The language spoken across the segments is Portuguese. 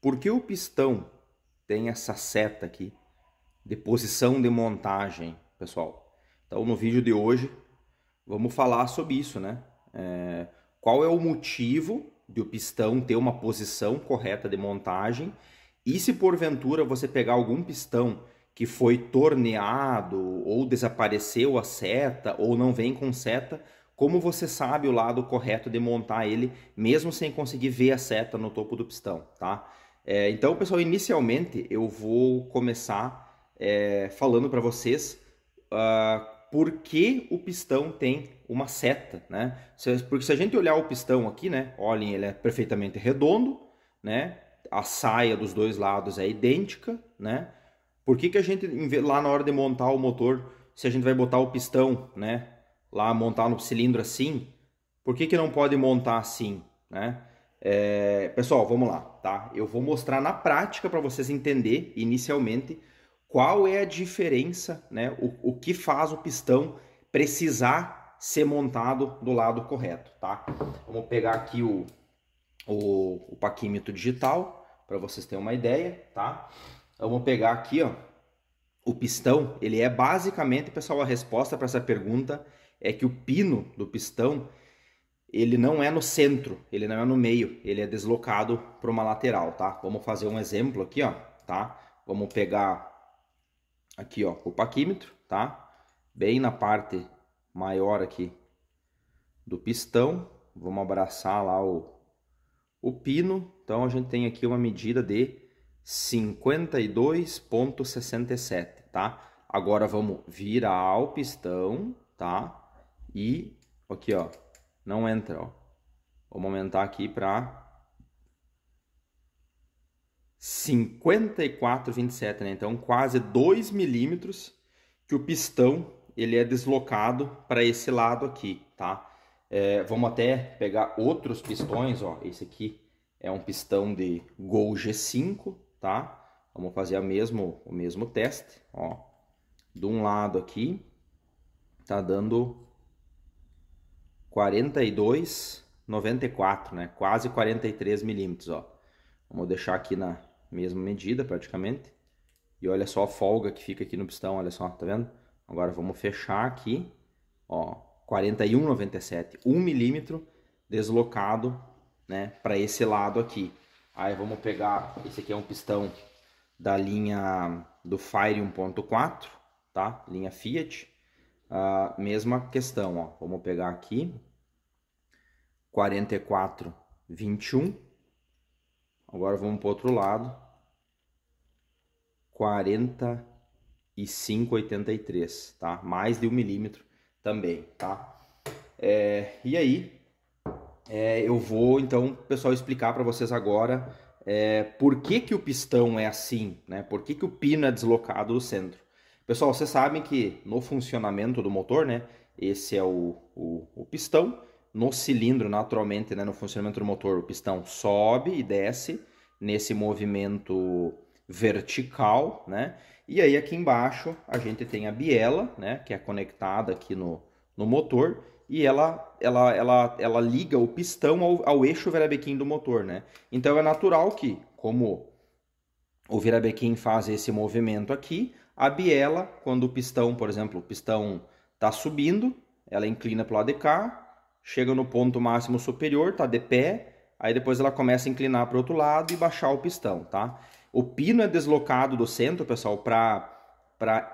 Por que o pistão tem essa seta aqui de posição de montagem, pessoal? Então, no vídeo de hoje, vamos falar sobre isso, né? É, qual é o motivo de o pistão ter uma posição correta de montagem e se porventura você pegar algum pistão que foi torneado ou desapareceu a seta ou não vem com seta, como você sabe o lado correto de montar ele mesmo sem conseguir ver a seta no topo do pistão, tá? É, então, pessoal, inicialmente eu vou começar é, falando para vocês uh, por que o pistão tem uma seta, né? porque se a gente olhar o pistão aqui, né? Olhem, ele é perfeitamente redondo, né? A saia dos dois lados é idêntica, né? Por que, que a gente, lá na hora de montar o motor, se a gente vai botar o pistão, né? Lá montar no cilindro assim, por que, que não pode montar assim, né? É, pessoal, vamos lá, tá? Eu vou mostrar na prática para vocês entender inicialmente qual é a diferença, né? O, o que faz o pistão precisar ser montado do lado correto, tá? Vamos pegar aqui o, o, o paquímetro digital para vocês terem uma ideia, tá? Então, vamos pegar aqui, ó, o pistão. Ele é basicamente, pessoal, a resposta para essa pergunta é que o pino do pistão ele não é no centro, ele não é no meio, ele é deslocado para uma lateral, tá? Vamos fazer um exemplo aqui, ó, tá? Vamos pegar aqui, ó, o paquímetro, tá? Bem na parte maior aqui do pistão, vamos abraçar lá o, o pino, então a gente tem aqui uma medida de 52.67, tá? Agora vamos virar o pistão, tá? E aqui, ó, não entra, ó. Vamos aumentar aqui para 54,27, né? Então, quase 2 milímetros que o pistão ele é deslocado para esse lado aqui, tá? É, vamos até pegar outros pistões, ó. Esse aqui é um pistão de Gol G5, tá? Vamos fazer a mesmo, o mesmo teste, ó. De um lado aqui, tá dando 42,94, né? Quase 43 milímetros, ó. Vamos deixar aqui na mesma medida praticamente. E olha só a folga que fica aqui no pistão, olha só, tá vendo? Agora vamos fechar aqui, ó, 41,97, 1 milímetro deslocado, né, para esse lado aqui. Aí vamos pegar, esse aqui é um pistão da linha do Fire 1.4, tá? Linha Fiat a mesma questão, ó. Vamos pegar aqui 44, 21. Agora vamos para o outro lado. 45, 83, tá? Mais de um milímetro também, tá? É, e aí, é, eu vou então, pessoal, explicar para vocês agora é, por que, que o pistão é assim, né? Por que, que o pino é deslocado do centro. Pessoal, vocês sabem que no funcionamento do motor, né? Esse é o, o, o pistão. No cilindro, naturalmente, né, no funcionamento do motor, o pistão sobe e desce nesse movimento vertical, né? E aí aqui embaixo a gente tem a biela, né, que é conectada aqui no, no motor e ela ela ela ela liga o pistão ao, ao eixo virabequim do motor, né? Então é natural que como o virabequim faz esse movimento aqui, a biela, quando o pistão, por exemplo, o pistão está subindo, ela inclina para o lado de cá, chega no ponto máximo superior, está de pé, aí depois ela começa a inclinar para o outro lado e baixar o pistão, tá? O pino é deslocado do centro, pessoal, para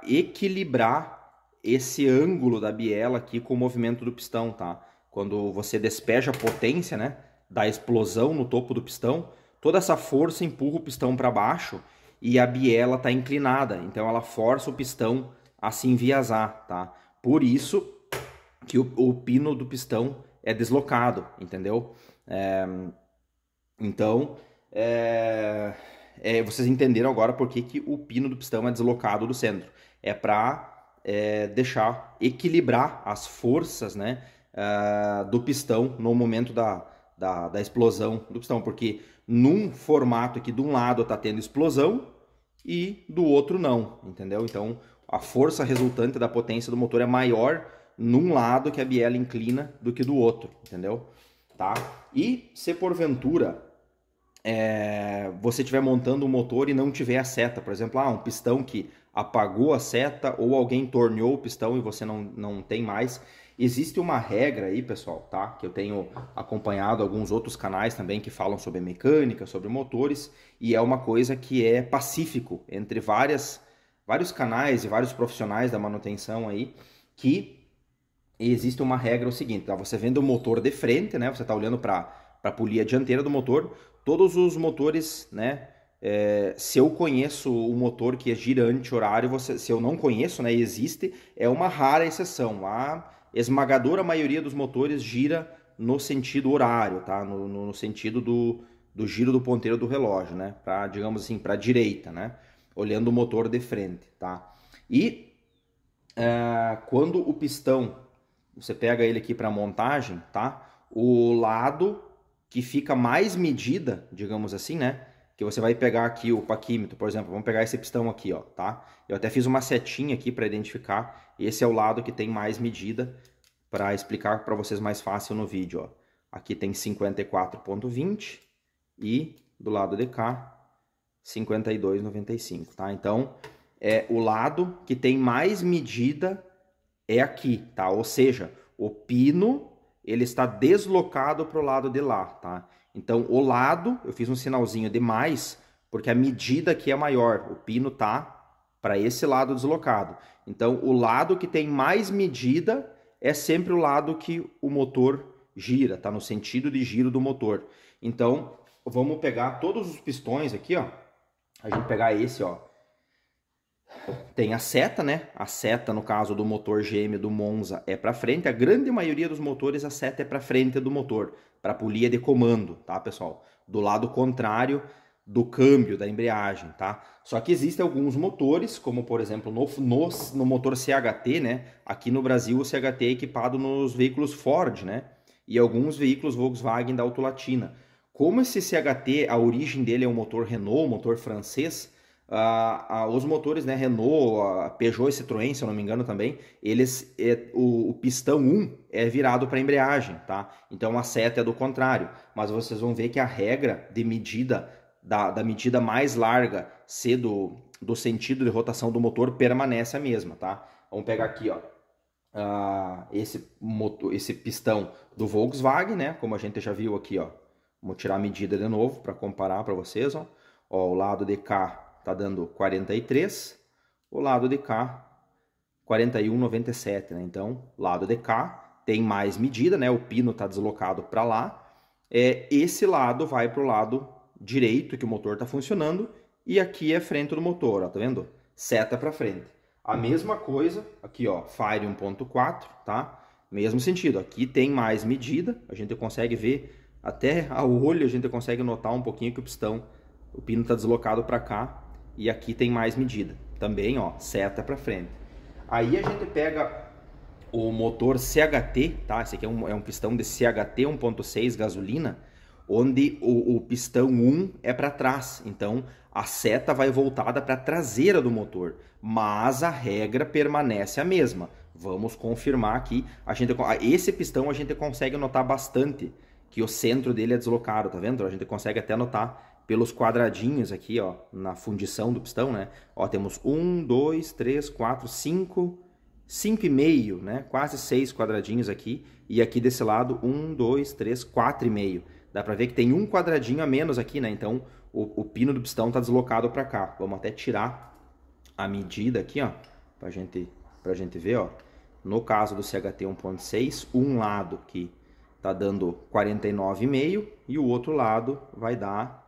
equilibrar esse ângulo da biela aqui com o movimento do pistão, tá? Quando você despeja a potência, né, da explosão no topo do pistão, toda essa força empurra o pistão para baixo e a biela está inclinada, então ela força o pistão a se enviazar, tá? Por isso que o, o pino do pistão é deslocado, entendeu? É, então, é, é, vocês entenderam agora por que, que o pino do pistão é deslocado do centro. É para é, deixar equilibrar as forças né, é, do pistão no momento da, da, da explosão do pistão, porque num formato que de um lado está tendo explosão e do outro não, entendeu? Então a força resultante da potência do motor é maior num lado que a biela inclina do que do outro, entendeu? Tá? E se porventura é, você estiver montando um motor e não tiver a seta, por exemplo, ah, um pistão que apagou a seta ou alguém torneou o pistão e você não, não tem mais, Existe uma regra aí, pessoal, tá? Que eu tenho acompanhado alguns outros canais também que falam sobre mecânica, sobre motores, e é uma coisa que é pacífico entre várias, vários canais e vários profissionais da manutenção aí, que existe uma regra é o seguinte, tá? Você vendo o motor de frente, né? Você está olhando para a polia dianteira do motor, todos os motores, né? É, se eu conheço o motor que é girante horário, você, se eu não conheço, né, existe, é uma rara exceção. lá. Ah, esmagadora maioria dos motores gira no sentido horário, tá? No, no sentido do, do giro do ponteiro do relógio, né? Para, digamos assim, para a direita, né? Olhando o motor de frente, tá? E uh, quando o pistão, você pega ele aqui para montagem, tá? O lado que fica mais medida, digamos assim, né? que você vai pegar aqui o paquímetro, por exemplo, vamos pegar esse pistão aqui, ó, tá? Eu até fiz uma setinha aqui para identificar, esse é o lado que tem mais medida para explicar para vocês mais fácil no vídeo, ó. Aqui tem 54.20 e do lado de cá 52.95, tá? Então, é o lado que tem mais medida é aqui, tá? Ou seja, o pino ele está deslocado para o lado de lá, tá? Então, o lado, eu fiz um sinalzinho de mais, porque a medida aqui é maior. O pino tá para esse lado deslocado. Então, o lado que tem mais medida é sempre o lado que o motor gira, tá no sentido de giro do motor. Então, vamos pegar todos os pistões aqui, ó. A gente pegar esse, ó, tem a seta, né? A seta, no caso do motor GM do Monza, é para frente. A grande maioria dos motores, a seta é para frente do motor, para a polia de comando, tá, pessoal? Do lado contrário do câmbio, da embreagem, tá? Só que existem alguns motores, como por exemplo no, no, no motor CHT, né? Aqui no Brasil o CHT é equipado nos veículos Ford, né? E alguns veículos Volkswagen da Autolatina. Como esse CHT, a origem dele é um motor Renault, motor francês, Uh, uh, os motores, né, Renault, uh, Peugeot e Citroën, se eu não me engano também, eles é, o, o, pistão 1 é virado para a embreagem, tá? Então a seta é do contrário, mas vocês vão ver que a regra de medida da, da medida mais larga ser do, do sentido de rotação do motor permanece a mesma, tá? Vamos pegar aqui, ó. esse motor, esse pistão do Volkswagen, né? Como a gente já viu aqui, ó. Vou tirar a medida de novo para comparar para vocês, ó. ó. O lado de cá está dando 43. O lado de cá, 41,97, né? Então, lado de cá tem mais medida, né? O pino está deslocado para lá. É, esse lado vai para o lado direito que o motor está funcionando e aqui é frente do motor, ó, tá vendo? Seta para frente. A mesma coisa aqui, ó, Fire 1.4, tá? Mesmo sentido, aqui tem mais medida, a gente consegue ver até ao olho, a gente consegue notar um pouquinho que o pistão, o pino está deslocado para cá e aqui tem mais medida. Também, ó, seta para frente. Aí a gente pega o motor CHT, tá? Esse aqui é um, é um pistão de CHT 1.6 gasolina, onde o, o pistão 1 é para trás. Então, a seta vai voltada para a traseira do motor, mas a regra permanece a mesma. Vamos confirmar aqui. A gente, esse pistão a gente consegue notar bastante que o centro dele é deslocado, tá vendo? A gente consegue até notar pelos quadradinhos aqui, ó, na fundição do pistão, né? Ó, temos um, dois, três, quatro, cinco, cinco e meio, né? Quase seis quadradinhos aqui. E aqui desse lado, um, dois, três, quatro e meio. Dá pra ver que tem um quadradinho a menos aqui, né? Então, o, o pino do pistão tá deslocado pra cá. Vamos até tirar a medida aqui, ó, pra gente, pra gente ver, ó. No caso do CHT 1.6, um lado que tá dando 49,5 e o outro lado vai dar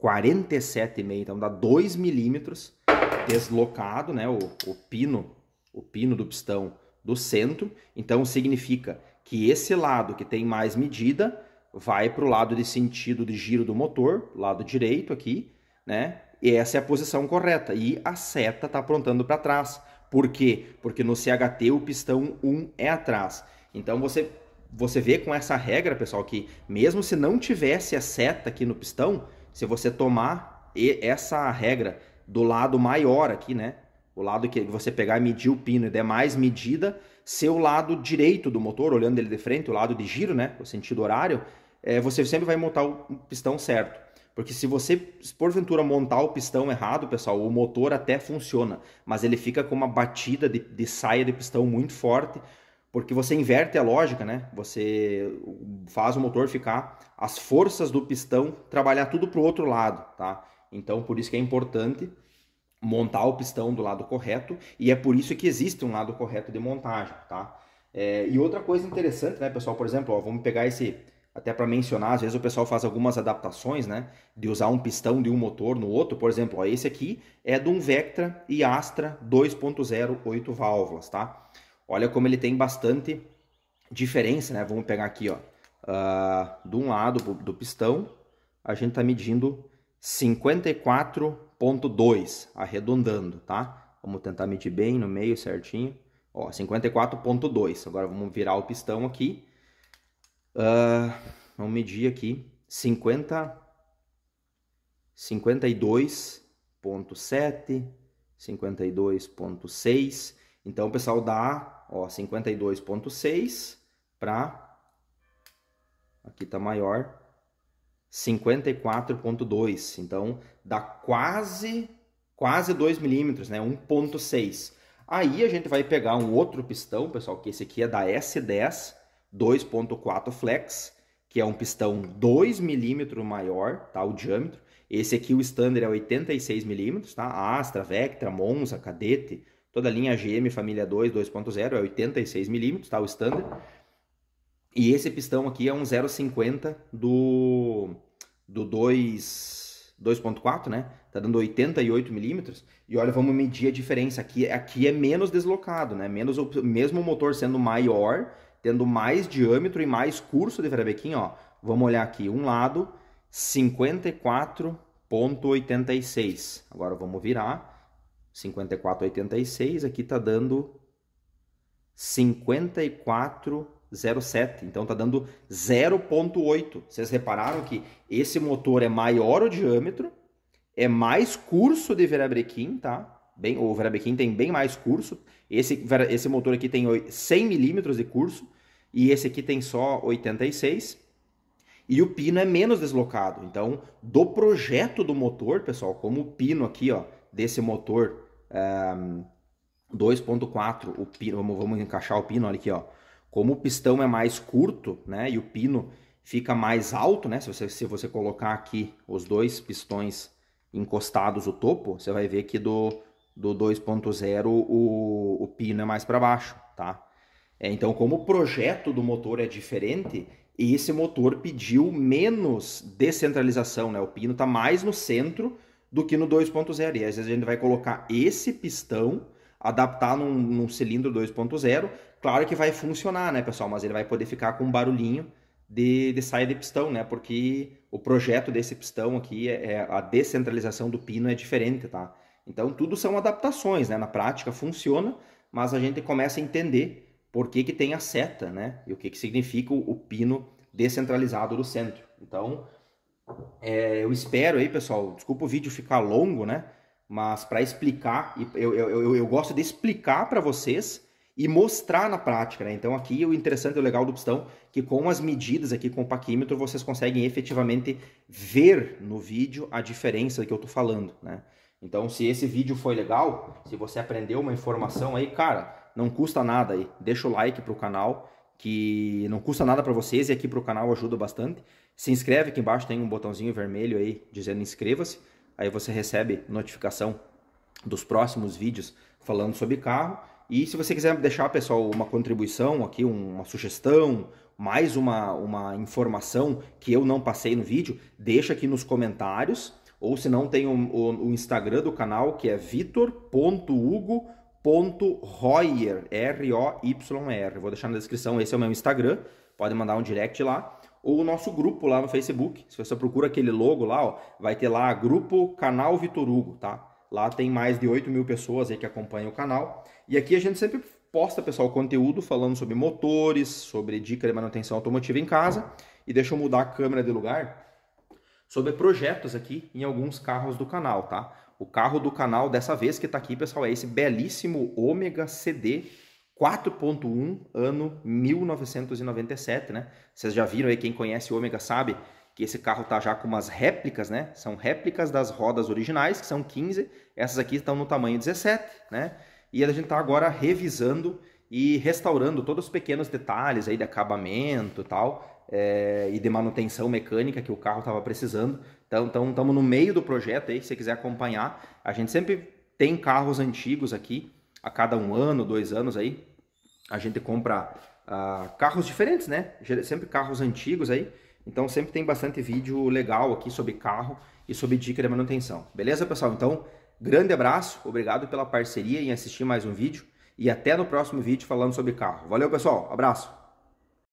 47,5, então dá 2 milímetros deslocado, né, o, o pino, o pino do pistão do centro. Então significa que esse lado que tem mais medida vai para o lado de sentido de giro do motor, lado direito aqui, né? E essa é a posição correta. E a seta está aprontando para trás. Por quê? Porque no CHT o pistão 1 é atrás. Então você você vê com essa regra, pessoal, que mesmo se não tivesse a seta aqui no pistão, se você tomar essa regra do lado maior aqui, né? O lado que você pegar e medir o pino e der mais medida, seu lado direito do motor, olhando ele de frente, o lado de giro, né? O sentido horário, é, você sempre vai montar o pistão certo. Porque se você, porventura, montar o pistão errado, pessoal, o motor até funciona, mas ele fica com uma batida de, de saia de pistão muito forte, porque você inverte a lógica, né? Você faz o motor ficar as forças do pistão trabalhar tudo para o outro lado, tá? Então, por isso que é importante montar o pistão do lado correto e é por isso que existe um lado correto de montagem, tá? É, e outra coisa interessante, né, pessoal? Por exemplo, ó, vamos pegar esse até para mencionar, às vezes o pessoal faz algumas adaptações, né, de usar um pistão de um motor no outro. Por exemplo, ó, esse aqui é de um Vectra e Astra 2.08 válvulas, tá? Olha como ele tem bastante diferença, né? Vamos pegar aqui, ó. Uh, de um lado do pistão, a gente está medindo 54.2, arredondando, tá? Vamos tentar medir bem no meio certinho. Ó, 54.2. Agora vamos virar o pistão aqui. Uh, vamos medir aqui 50 52.7, 52.6. Então, pessoal, dá 52.6 para aqui está maior 54.2. Então dá quase quase 2 milímetros, né? 1.6. Aí a gente vai pegar um outro pistão, pessoal, que esse aqui é da S10 2.4 flex, que é um pistão 2 milímetros maior, tá? O diâmetro. Esse aqui o standard é 86 milímetros, tá? Astra, Vectra, Monza, Cadete, Toda a linha GM família 2, 2.0 é 86 milímetros, tá? O standard. E esse pistão aqui é um 0,50 do, do 2.4, né? Tá dando 88 milímetros. E olha, vamos medir a diferença. Aqui, aqui é menos deslocado, né? Menos, mesmo o motor sendo maior, tendo mais diâmetro e mais curso de verabequim, ó. Vamos olhar aqui, um lado, 54,86. Agora vamos virar. 54,86, aqui está dando 54,07. Então está dando 0,8. Vocês repararam que esse motor é maior o diâmetro, é mais curso de verabrequim, tá? Bem, o verabrequim tem bem mais curso. Esse, esse motor aqui tem 100 milímetros de curso e esse aqui tem só 86 e o pino é menos deslocado. Então, do projeto do motor, pessoal, como o pino aqui, ó, desse motor eh, um, 2.4, o pino, vamos, vamos encaixar o pino, olha aqui, ó. Como o pistão é mais curto, né, e o pino fica mais alto, né, se você, se você colocar aqui os dois pistões encostados o topo, você vai ver que do, do 2.0 o, o pino é mais para baixo, tá? É, então, como o projeto do motor é diferente, esse motor pediu menos descentralização, né? O pino está mais no centro, do que no 2.0. E às vezes a gente vai colocar esse pistão, adaptar num, num cilindro 2.0. Claro que vai funcionar, né, pessoal? Mas ele vai poder ficar com um barulhinho de, de saída de pistão, né? Porque o projeto desse pistão aqui, é, é, a descentralização do pino é diferente, tá? Então, tudo são adaptações, né? Na prática funciona, mas a gente começa a entender por que, que tem a seta, né? E o que, que significa o, o pino descentralizado do centro. Então, é, eu espero aí, pessoal, desculpa o vídeo ficar longo, né? Mas para explicar, eu, eu, eu, eu, gosto de explicar para vocês e mostrar na prática, né? Então aqui o interessante e o legal do pistão que com as medidas aqui com o paquímetro vocês conseguem efetivamente ver no vídeo a diferença que eu tô falando, né? Então se esse vídeo foi legal, se você aprendeu uma informação aí, cara, não custa nada aí, deixa o like pro canal que não custa nada para vocês e aqui para o canal ajuda bastante. Se inscreve, aqui embaixo tem um botãozinho vermelho aí dizendo inscreva-se. Aí você recebe notificação dos próximos vídeos falando sobre carro. E se você quiser deixar, pessoal, uma contribuição aqui, uma sugestão, mais uma, uma informação que eu não passei no vídeo, deixa aqui nos comentários. Ou se não, tem o, o, o Instagram do canal que é vitor.hugo.com .royer, R-O-Y-R. Vou deixar na descrição, esse é o meu Instagram, pode mandar um direct lá. Ou o nosso grupo lá no Facebook, se você procura aquele logo lá, ó, vai ter lá Grupo Canal Vitor Hugo, tá? Lá tem mais de 8 mil pessoas aí que acompanham o canal. E aqui a gente sempre posta, pessoal, conteúdo falando sobre motores, sobre dica de manutenção automotiva em casa. E deixa eu mudar a câmera de lugar. Sobre projetos aqui em alguns carros do canal, tá? O carro do canal dessa vez que está aqui, pessoal, é esse belíssimo Omega CD 4.1 ano 1997, né? Vocês já viram aí, quem conhece o Ômega sabe que esse carro está já com umas réplicas, né? São réplicas das rodas originais, que são 15, essas aqui estão no tamanho 17, né? E a gente está agora revisando e restaurando todos os pequenos detalhes aí de acabamento e tal, é, e de manutenção mecânica que o carro estava precisando. Então, estamos então, no meio do projeto aí, se você quiser acompanhar. A gente sempre tem carros antigos aqui, a cada um ano, dois anos aí, a gente compra uh, carros diferentes, né? Sempre carros antigos aí. Então sempre tem bastante vídeo legal aqui sobre carro e sobre dica de manutenção. Beleza, pessoal? Então, grande abraço, obrigado pela parceria em assistir mais um vídeo. E até no próximo vídeo falando sobre carro. Valeu, pessoal. Abraço.